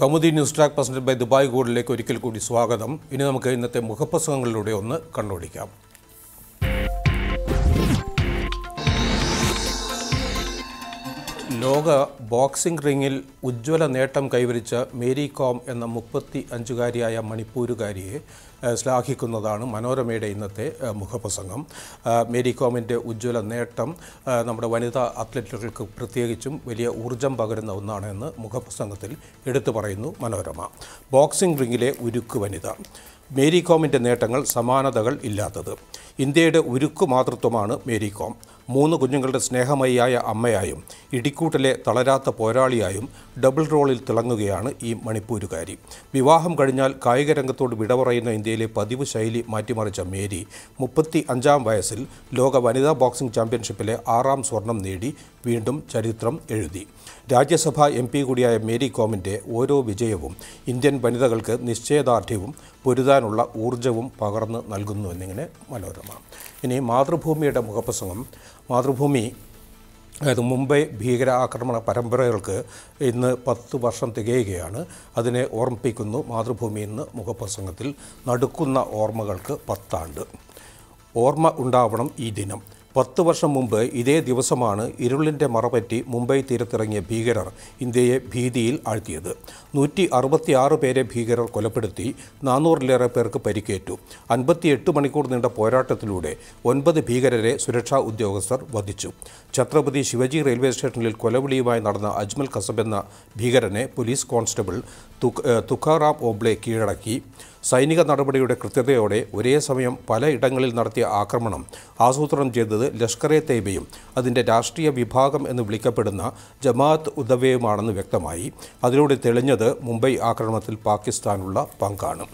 Kaumudi news track presented by Dubai ഗോഡിലേക്ക് ഒരിക്കൽ കൂടി സ്വാഗതം ഇനി നമുക്ക് ഇന്നത്തെ മുഖപ്രസംഗങ്ങളിലൂടെ ഒന്ന് കണ്ണോടിക്കാം ലോക ബോക്സിംഗ് റിംഗിൽ ഉജ്ജ്വല നേട്ടം കൈവരിച്ച മേരി കോം എന്ന മുപ്പത്തി അഞ്ചുകാരിയായ മണിപ്പൂരുകാരിയെ ശ്ലാഘിക്കുന്നതാണ് മനോരമയുടെ ഇന്നത്തെ മുഖപ്രസംഗം മേരി കോമിൻ്റെ ഉജ്ജ്വല നേട്ടം നമ്മുടെ വനിതാ അത്ലറ്റുകൾക്ക് പ്രത്യേകിച്ചും വലിയ ഊർജം പകരുന്ന ഒന്നാണെന്ന് മുഖപ്രസംഗത്തിൽ എടുത്തു പറയുന്നു മനോരമ ബോക്സിംഗ് റിങ്ങിലെ ഉരുക്ക് വനിത മേരി കോമിൻ്റെ നേട്ടങ്ങൾ സമാനതകൾ ഇല്ലാത്തത് ഇന്ത്യയുടെ ഉരുക്കു മാതൃത്വമാണ് മേരി കോം മൂന്ന് കുഞ്ഞുങ്ങളുടെ സ്നേഹമയിയായ അമ്മയായും ഇടിക്കൂട്ടിലെ തളരാത്ത പോരാളിയായും ഡബിൾ റോളിൽ തിളങ്ങുകയാണ് ഈ മണിപ്പൂരുകാരി വിവാഹം കഴിഞ്ഞാൽ കായിക രംഗത്തോട് ഇന്ത്യ ഇന്ത്യയിലെ പതിവ് ശൈലി മാറ്റിമറിച്ച മേരി മുപ്പത്തി അഞ്ചാം വയസ്സിൽ ലോക വനിതാ ബോക്സിംഗ് ചാമ്പ്യൻഷിപ്പിലെ ആറാം സ്വർണം നേടി വീണ്ടും ചരിത്രം എഴുതി രാജ്യസഭാ എം പി കൂടിയായ മേരി കോമിൻ്റെ ഓരോ വിജയവും ഇന്ത്യൻ വനിതകൾക്ക് നിശ്ചയദാർഢ്യവും പൊരുതാനുള്ള ഊർജവും പകർന്നു നൽകുന്നു എന്നിങ്ങനെ മനോരമ ഇനി മാതൃഭൂമിയുടെ മുഖപ്രസംഗം മാതൃഭൂമി അതായത് മുംബൈ ഭീകരാക്രമണ പരമ്പരകൾക്ക് ഇന്ന് പത്ത് വർഷം തികയുകയാണ് അതിനെ ഓർമ്മിപ്പിക്കുന്നു മാതൃഭൂമി ഇന്ന് മുഖപ്രസംഗത്തിൽ നടുക്കുന്ന ഓർമ്മകൾക്ക് പത്താണ്ട് ഓർമ്മ ഉണ്ടാവണം ഈ ദിനം പത്ത് വർഷം മുമ്പ് ഇതേ ദിവസമാണ് ഇരുളിൻ്റെ മറപറ്റി മുംബൈ തീരത്തിറങ്ങിയ ഭീകരർ ഇന്ത്യയെ ഭീതിയിൽ ആഴ്ത്തിയത് നൂറ്റി അറുപത്തിയാറ് പേരെ ഭീകരർ കൊലപ്പെടുത്തി നാനൂറിലേറെ പേർക്ക് പരിക്കേറ്റു അൻപത്തിയെട്ട് മണിക്കൂർ നീണ്ട പോരാട്ടത്തിലൂടെ ഒൻപത് ഭീകരരെ സുരക്ഷാ ഉദ്യോഗസ്ഥർ വധിച്ചു ഛത്രപതി ശിവജി റെയിൽവേ സ്റ്റേഷനിൽ കൊലവിളിയുമായി നടന്ന അജ്മൽ കസബ് എന്ന ഭീകരനെ പോലീസ് കോൺസ്റ്റബിൾ തുക്കാറാം ഓബ്ലെ കീഴടക്കി സൈനിക നടപടിയുടെ കൃത്യതയോടെ ഒരേ സമയം പലയിടങ്ങളിൽ നടത്തിയ ആക്രമണം ആസൂത്രണം ചെയ്തത് ലഷ്കർ എ തേബയും അതിൻ്റെ രാഷ്ട്രീയ വിഭാഗം എന്ന് വിളിക്കപ്പെടുന്ന ജമാഅത്ത് ഉദവയുമാണെന്ന് വ്യക്തമായി അതിലൂടെ തെളിഞ്ഞത് മുംബൈ ആക്രമണത്തിൽ പാകിസ്ഥാനുള്ള പങ്കാണ്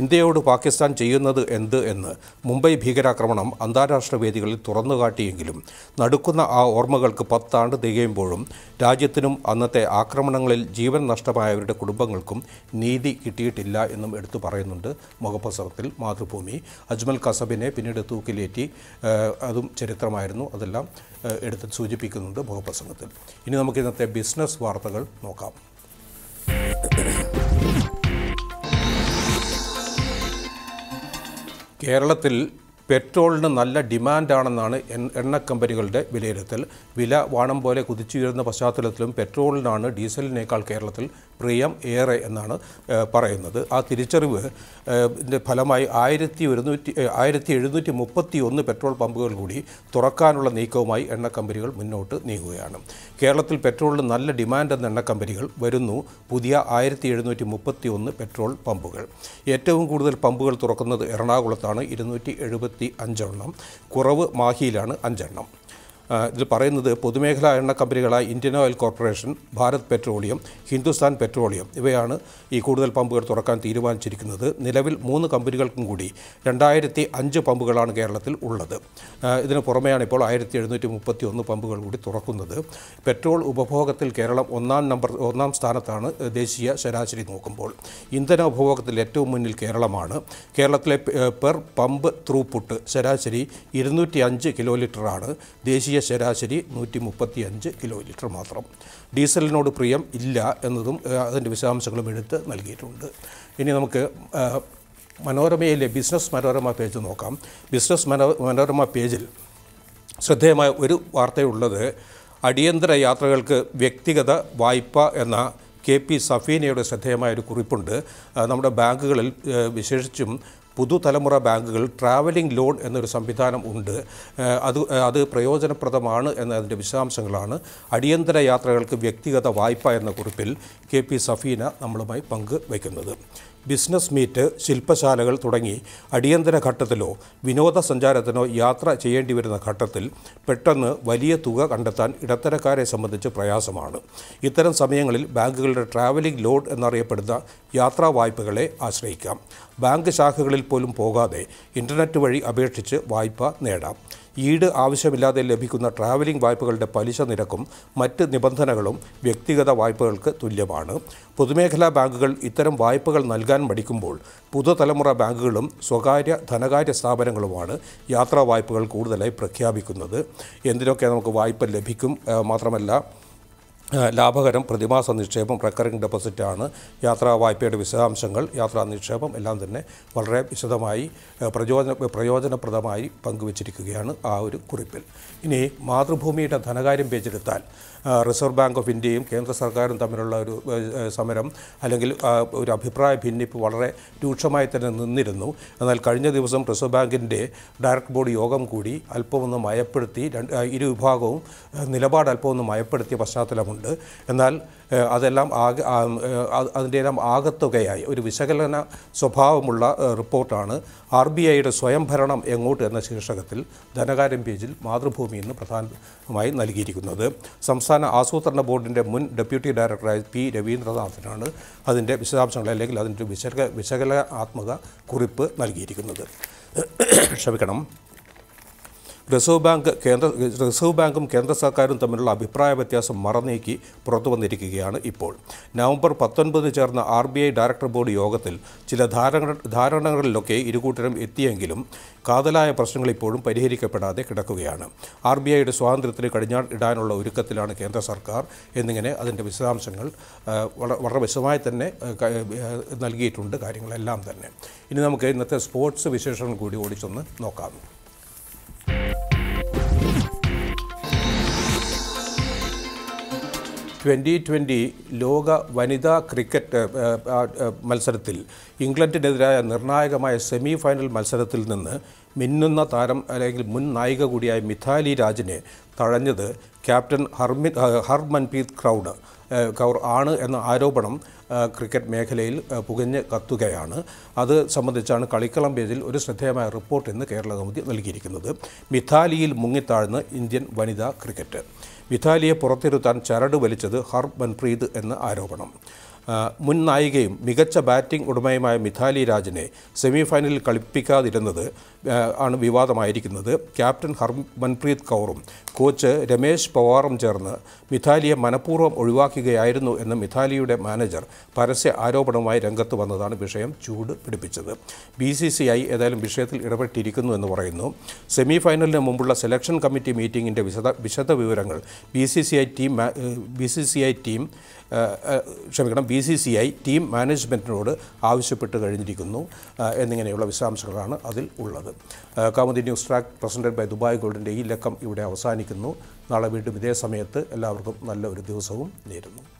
ഇന്ത്യയോട് പാകിസ്ഥാൻ ചെയ്യുന്നത് എന്ത് എന്ന് മുംബൈ ഭീകരാക്രമണം അന്താരാഷ്ട്ര വേദികളിൽ തുറന്നുകാട്ടിയെങ്കിലും നടുക്കുന്ന ആ ഓർമ്മകൾക്ക് പത്താണ്ട് തികയുമ്പോഴും രാജ്യത്തിനും അന്നത്തെ ആക്രമണങ്ങളിൽ ജീവൻ നഷ്ടമായവരുടെ കുടുംബങ്ങൾക്കും നീതി കിട്ടിയിട്ടില്ല എന്നും എടുത്തു പറയുന്നുണ്ട് കൊണ്ട് മുഖപ്രസവത്തിൽ മാതൃഭൂമി അജ്മൽ കസബിനെ പിന്നീട് തൂക്കിലേറ്റി അതും ചരിത്രമായിരുന്നു അതെല്ലാം എടുത്ത് സൂചിപ്പിക്കുന്നുണ്ട് മുഖപ്രസംഗത്തിൽ ഇനി നമുക്ക് ഇന്നത്തെ ബിസിനസ് വാർത്തകൾ നോക്കാം കേരളത്തിൽ പെട്രോളിന് നല്ല ഡിമാൻഡാണെന്നാണ് എണ്ണ കമ്പനികളുടെ വിലയിരുത്തൽ വില വാണം പോലെ കുതിച്ചുയരുന്ന പശ്ചാത്തലത്തിലും പെട്രോളിനാണ് ഡീസലിനേക്കാൾ കേരളത്തിൽ പ്രിയം ഏറെ എന്നാണ് പറയുന്നത് ആ തിരിച്ചറിവ് ഫലമായി ആയിരത്തി ഒരുന്നൂറ്റി ആയിരത്തി എഴുന്നൂറ്റി മുപ്പത്തി ഒന്ന് പെട്രോൾ പമ്പുകൾ കൂടി തുറക്കാനുള്ള നീക്കവുമായി എണ്ണ കമ്പനികൾ മുന്നോട്ട് നീങ്ങുകയാണ് കേരളത്തിൽ പെട്രോളിന് നല്ല ഡിമാൻഡ് എന്ന എണ്ണ കമ്പനികൾ വരുന്നു പുതിയ ആയിരത്തി എഴുന്നൂറ്റി മുപ്പത്തി ഒന്ന് പെട്രോൾ പമ്പുകൾ ഏറ്റവും കൂടുതൽ പമ്പുകൾ തുറക്കുന്നത് എറണാകുളത്താണ് ഇരുന്നൂറ്റി എഴുപത്തി അഞ്ചെണ്ണം കുറവ് മാഹിയിലാണ് അഞ്ചെണ്ണം ഇതിൽ പറയുന്നത് പൊതുമേഖലാ എണ്ണ കമ്പനികളായ Indian Oil Corporation Bharat Petroleum Hindustan Petroleum ഇവയാണ് ഈ കൂടുതൽ പമ്പുകൾ തുറക്കാൻ തീരുമാനിച്ചിരിക്കുന്നത് നിലവിൽ മൂന്ന് കമ്പനികൾക്കും കൂടി രണ്ടായിരത്തി അഞ്ച് പമ്പുകളാണ് കേരളത്തിൽ ഉള്ളത് ഇതിന് പുറമെയാണ് ഇപ്പോൾ ആയിരത്തി എഴുന്നൂറ്റി മുപ്പത്തി ഒന്ന് പമ്പുകൾ കൂടി തുറക്കുന്നത് പെട്രോൾ ഉപഭോഗത്തിൽ കേരളം ഒന്നാം നമ്പർ ഒന്നാം സ്ഥാനത്താണ് ദേശീയ ശരാശരി നോക്കുമ്പോൾ ഇന്ധന ഉപഭോഗത്തിൽ ഏറ്റവും മുന്നിൽ കേരളമാണ് കേരളത്തിലെ പെർ പമ്പ് ത്രൂപുട്ട് ശരാശരി ഇരുന്നൂറ്റി അഞ്ച് കിലോ ലിറ്ററാണ് ദേശീയ ശരാശരി നൂറ്റി മുപ്പത്തി അഞ്ച് കിലോ ലിറ്റർ മാത്രം ഡീസലിനോട് പ്രിയം ഇല്ല എന്നതും അതിൻ്റെ വിശദാംശങ്ങളും എടുത്ത് നൽകിയിട്ടുണ്ട് ഇനി നമുക്ക് മനോരമയിലെ ബിസിനസ് മനോരമ പേജ് നോക്കാം ബിസിനസ് മനോരമ പേജിൽ ശ്രദ്ധേയമായ ഒരു വാർത്തയുള്ളത് അടിയന്തര യാത്രകൾക്ക് വ്യക്തിഗത വായ്പ എന്ന കെ പി സഫീനയുടെ ശ്രദ്ധേയമായ ഒരു കുറിപ്പുണ്ട് നമ്മുടെ ബാങ്കുകളിൽ വിശേഷിച്ചും പുതുതലമുറ ബാങ്കുകൾ ട്രാവലിംഗ് ലോൺ എന്നൊരു സംവിധാനം ഉണ്ട് അത് അത് പ്രയോജനപ്രദമാണ് എന്നതിൻ്റെ വിശദാംശങ്ങളാണ് അടിയന്തര യാത്രകൾക്ക് വ്യക്തിഗത വായ്പ എന്ന കുറിപ്പിൽ കെ പി സഫീന നമ്മളുമായി പങ്കുവയ്ക്കുന്നത് ബിസിനസ് മീറ്റ് ശില്പശാലകൾ തുടങ്ങി അടിയന്തര ഘട്ടത്തിലോ വിനോദസഞ്ചാരത്തിനോ യാത്ര ചെയ്യേണ്ടി വരുന്ന ഘട്ടത്തിൽ പെട്ടെന്ന് വലിയ തുക കണ്ടെത്താൻ ഇടത്തരക്കാരെ സംബന്ധിച്ച് പ്രയാസമാണ് ഇത്തരം സമയങ്ങളിൽ ബാങ്കുകളുടെ ട്രാവലിംഗ് ലോഡ് എന്നറിയപ്പെടുന്ന യാത്രാ വായ്പകളെ ആശ്രയിക്കാം ബാങ്ക് ശാഖകളിൽ പോലും പോകാതെ ഇൻ്റർനെറ്റ് വഴി അപേക്ഷിച്ച് വായ്പ നേടാം ഈട് ആവശ്യമില്ലാതെ ലഭിക്കുന്ന ട്രാവലിംഗ് വായ്പകളുടെ പലിശ നിരക്കും മറ്റ് നിബന്ധനകളും വ്യക്തിഗത വായ്പകൾക്ക് തുല്യമാണ് പൊതുമേഖലാ ബാങ്കുകൾ ഇത്തരം വായ്പകൾ നൽകും നൽകാൻ മടിക്കുമ്പോൾ പുതുതലമുറ ബാങ്കുകളും സ്വകാര്യ ധനകാര്യ സ്ഥാപനങ്ങളുമാണ് യാത്രാ വായ്പകൾ കൂടുതലായി പ്രഖ്യാപിക്കുന്നത് എന്തിനൊക്കെ നമുക്ക് വായ്പ ലഭിക്കും മാത്രമല്ല ലാഭകരം പ്രതിമാസ നിക്ഷേപം റെക്കറിംഗ് ഡെപ്പോസിറ്റാണ് യാത്രാ വായ്പയുടെ വിശദാംശങ്ങൾ യാത്രാ നിക്ഷേപം എല്ലാം തന്നെ വളരെ വിശദമായി പ്രചോദന പ്രയോജനപ്രദമായി പങ്കുവച്ചിരിക്കുകയാണ് ആ ഒരു കുറിപ്പിൽ ഇനി മാതൃഭൂമിയുടെ ധനകാര്യം പേജെടുത്താൽ റിസർവ് ബാങ്ക് ഓഫ് ഇന്ത്യയും കേന്ദ്ര സർക്കാരും തമ്മിലുള്ള ഒരു സമരം അല്ലെങ്കിൽ ഒരു അഭിപ്രായ ഭിന്നിപ്പ് വളരെ രൂക്ഷമായി തന്നെ നിന്നിരുന്നു എന്നാൽ കഴിഞ്ഞ ദിവസം റിസർവ് ബാങ്കിൻ്റെ ഡയറക്ട് ബോർഡ് യോഗം കൂടി അല്പമൊന്ന് മയപ്പെടുത്തി രണ്ട് വിഭാഗവും നിലപാട് അല്പമൊന്ന് മയപ്പെടുത്തിയ പശ്ചാത്തലമുണ്ട് ഉണ്ട് എന്നാൽ അതെല്ലാം ആകെ അതിൻ്റെയെല്ലാം ആകത്തുകയായി ഒരു വിശകലന സ്വഭാവമുള്ള റിപ്പോർട്ടാണ് ആർ ബി ഐയുടെ സ്വയംഭരണം എങ്ങോട്ട് എന്ന ശീർഷകത്തിൽ ധനകാര്യം പേജിൽ മാതൃഭൂമി എന്ന് പ്രധാനമായി നൽകിയിരിക്കുന്നത് സംസ്ഥാന ആസൂത്രണ ബോർഡിൻ്റെ മുൻ ഡെപ്യൂട്ടി ഡയറക്ടറായ പി രവീന്ദ്രനാഥനാണ് അതിൻ്റെ വിശദാംശങ്ങൾ അല്ലെങ്കിൽ അതിൻ്റെ വിശക വിശകലനാത്മക കുറിപ്പ് നൽകിയിരിക്കുന്നത് ക്ഷമിക്കണം റിസർവ് ബാങ്ക് കേന്ദ്ര റിസർവ് ബാങ്കും കേന്ദ്ര സർക്കാരും തമ്മിലുള്ള അഭിപ്രായ വ്യത്യാസം മറന്നേക്കി പുറത്തു വന്നിരിക്കുകയാണ് ഇപ്പോൾ നവംബർ പത്തൊൻപതിന് ചേർന്ന R B I director board യോഗത്തിൽ ചില ധാരണ ധാരണകളിലൊക്കെ ഇരുകൂട്ടരും എത്തിയെങ്കിലും കാതലായ പ്രശ്നങ്ങൾ ഇപ്പോഴും പരിഹരിക്കപ്പെടാതെ കിടക്കുകയാണ് ആർ ബി ഐയുടെ സ്വാതന്ത്ര്യത്തിന് കടിഞ്ഞാൺ ഇടാനുള്ള ഒരുക്കത്തിലാണ് കേന്ദ്ര സർക്കാർ എന്നിങ്ങനെ അതിൻ്റെ വിശദാംശങ്ങൾ വളരെ വിശദമായി തന്നെ നൽകിയിട്ടുണ്ട് കാര്യങ്ങളെല്ലാം തന്നെ ഇനി നമുക്ക് ഇന്നത്തെ സ്പോർട്സ് വിശേഷങ്ങൾ കൂടി ഓടിച്ചൊന്ന് നോക്കാം ട്വൻ്റി ട്വൻ്റി ലോക വനിതാ ക്രിക്കറ്റ് മത്സരത്തിൽ ഇംഗ്ലണ്ടിനെതിരായ നിർണായകമായ സെമി ഫൈനൽ മത്സരത്തിൽ നിന്ന് മിന്നുന്ന താരം അല്ലെങ്കിൽ മുൻ നായിക കൂടിയായ മിഥാലി രാജിനെ തഴഞ്ഞത് ക്യാപ്റ്റൻ ഹർമി ഹർമൻപ്രീത് ക്രൗഡ് കൗർ ആണ് എന്ന ആരോപണം ക്രിക്കറ്റ് മേഖലയിൽ പുകഞ്ഞ് കത്തുകയാണ് അത് സംബന്ധിച്ചാണ് കളിക്കളം പേജിൽ ഒരു ശ്രദ്ധേയമായ റിപ്പോർട്ട് ഇന്ന് കേരള കൗമുദി നൽകിയിരിക്കുന്നത് മിഥാലിയിൽ മുങ്ങിത്താഴ്ന്ന് ഇന്ത്യൻ വനിതാ ക്രിക്കറ്റ് മിഥാലിയെ പുറത്തിരുത്താൻ ചരട് വലിച്ചത് ഹർമൻപ്രീത് എന്ന ആരോപണം മുൻ നായികയും മികച്ച ബാറ്റിംഗ് ഉടമയുമായ മിഥാലി രാജിനെ സെമിഫൈനലിൽ കളിപ്പിക്കാതിരുന്നത് ആണ് വിവാദമായിരിക്കുന്നത് ക്യാപ്റ്റൻ ഹർമൻപ്രീത് കൗറും കോച്ച് രമേശ് പവാറും ചേർന്ന് മിഥാലിയെ മനഃപൂർവ്വം ഒഴിവാക്കുകയായിരുന്നു എന്ന് മിഥാലിയുടെ മാനേജർ പരസ്യ ആരോപണവുമായി രംഗത്ത് വന്നതാണ് വിഷയം ചൂട് പിടിപ്പിച്ചത് ബി സി സി ഐ ഏതായാലും വിഷയത്തിൽ ഇടപെട്ടിരിക്കുന്നു എന്ന് പറയുന്നു സെമിഫൈനലിന് മുമ്പുള്ള സെലക്ഷൻ കമ്മിറ്റി മീറ്റിംഗിൻ്റെ വിശദ വിശദ വിവരങ്ങൾ B C C I team B C C I team ക്ഷമിക്കണം B C C I team മാനേജ്മെൻറ്റിനോട് ആവശ്യപ്പെട്ട് കഴിഞ്ഞിരിക്കുന്നു എന്നിങ്ങനെയുള്ള വിശദാംശങ്ങളാണ് അതിൽ ഉള്ളത് Kaumudi news track presented by Dubai ഗോൾഡിൻ്റെ ഈ ലക്കം ഇവിടെ അവസാനിക്കുന്നു നാളെ വീണ്ടും ഇതേ സമയത്ത് എല്ലാവർക്കും നല്ല ഒരു ദിവസവും നേരുന്നു